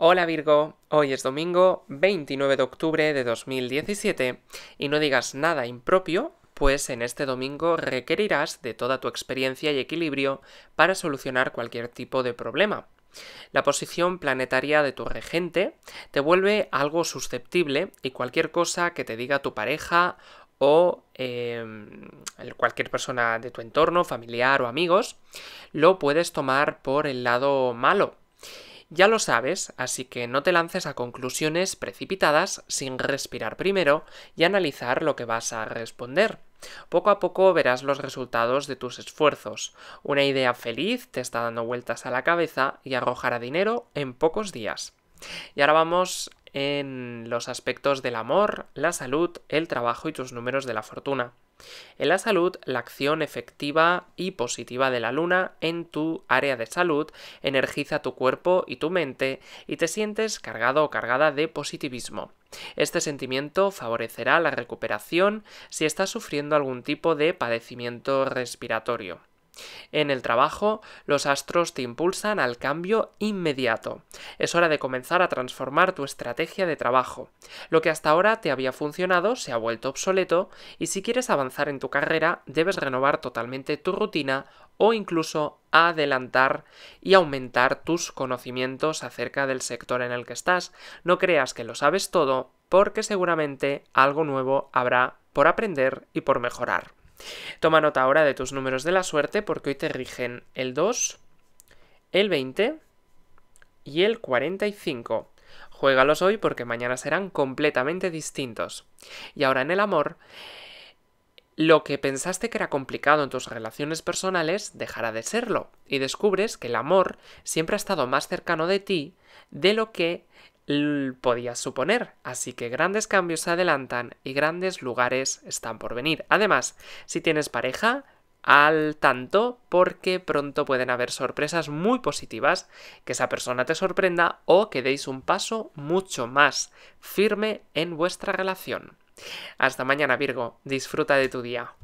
Hola Virgo, hoy es domingo 29 de octubre de 2017 y no digas nada impropio, pues en este domingo requerirás de toda tu experiencia y equilibrio para solucionar cualquier tipo de problema. La posición planetaria de tu regente te vuelve algo susceptible y cualquier cosa que te diga tu pareja o em, cualquier persona de tu entorno, familiar o amigos, lo puedes tomar por el lado malo ya lo sabes, así que no te lances a conclusiones precipitadas sin respirar primero y analizar lo que vas a responder. Poco a poco verás los resultados de tus esfuerzos. Una idea feliz te está dando vueltas a la cabeza y arrojará dinero en pocos días. Y ahora vamos en los aspectos del amor, la salud, el trabajo y tus números de la fortuna. En la salud, la acción efectiva y positiva de la luna en tu área de salud energiza tu cuerpo y tu mente y te sientes cargado o cargada de positivismo. Este sentimiento favorecerá la recuperación si estás sufriendo algún tipo de padecimiento respiratorio. En el trabajo, los astros te impulsan al cambio inmediato. Es hora de comenzar a transformar tu estrategia de trabajo. Lo que hasta ahora te había funcionado se ha vuelto obsoleto y si quieres avanzar en tu carrera debes renovar totalmente tu rutina o incluso adelantar y aumentar tus conocimientos acerca del sector en el que estás. No creas que lo sabes todo porque seguramente algo nuevo habrá por aprender y por mejorar. Toma nota ahora de tus números de la suerte porque hoy te rigen el 2, el 20 y el 45. Juégalos hoy porque mañana serán completamente distintos. Y ahora en el amor, lo que pensaste que era complicado en tus relaciones personales dejará de serlo y descubres que el amor siempre ha estado más cercano de ti de lo que podías suponer, así que grandes cambios se adelantan y grandes lugares están por venir. Además, si tienes pareja, al tanto porque pronto pueden haber sorpresas muy positivas, que esa persona te sorprenda o que deis un paso mucho más firme en vuestra relación. Hasta mañana Virgo, disfruta de tu día.